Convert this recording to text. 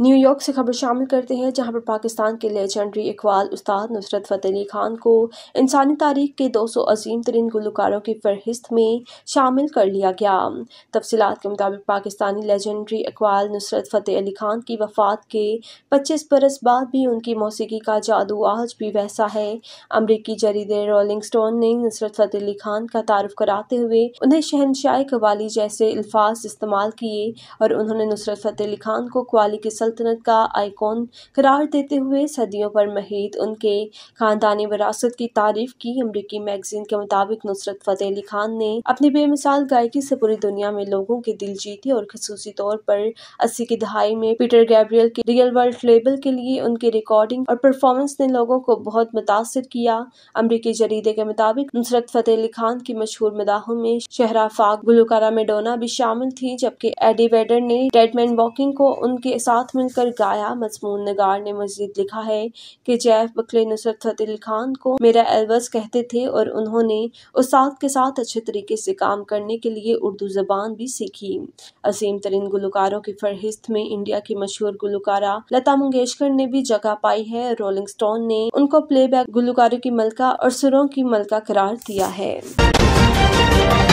New York से खबर शामिल करते हैं जहां पर पाकिस्तान के लेजेंडरी इकबाल उस्ताद नुसरत फतेह अली खान को इंसानी तारीख के 200 अजीम तरीन गुलकारों की फहरिस्त में शामिल कर लिया गया तफसीत के मुताबिक पाकिस्तानी लेजेंडरी इकबाल नुसरत फतेह अली खान की वफात के पच्चीस बरस बाद भी उनकी मौसीकी का जादू आज भी वैसा है अमरीकी जरीदे रोलिंग स्टोन ने नुसरत फतेह अली खान का तारफ कराते हुए उन्हें शहनशाह कवाली जैसे अल्फाज इस्तेमाल किए और उन्होंने नुसरत फतेह अली खान को क्वाली के सल्तनत का आइकॉन करार देते हुए सदियों पर महीद उनके खानदानी विरासत की तारीफ की अमरीकी मैगजीन के मुताबिक नुसरत फतेह अली खान ने अपनी बेमिसाल गायकी से पूरी दुनिया में लोगों के दिल जीते और खसूसी तौर पर अस्सी की दहाई में पीटर गैब्रियल के रियल वर्ल्ड लेबल के लिए उनकी रिकॉर्डिंग और परफॉर्मेंस ने लोगों को बहुत मुतासर किया अमरीकी जरीदे के मुताबिक नुसरत फतेह अली खान की मशहूर मदाहों में शहरा फाक गुलकारा मेडोना भी शामिल थी जबकि एडी वेडर ने डेडमैन वॉकिंग को उनके साथ साथ मिलकर गाया मजमून नगार ने मजीद लिखा है कि जैफ बकले नुसरत फतेह अली खान को मेरा एल्बस कहते थे और उन्होंने उस्ताद के साथ अच्छे तरीके से काम करने के लिए उर्दू जबान भी सीखी असीम तरीन गुलकारों की फहरिस्त में इंडिया की मशहूर गुलकारा लता मंगेशकर ने भी जगह पाई है रोलिंग स्टोन ने उनको प्ले बैक की मलका और सुरों की मलका करार दिया है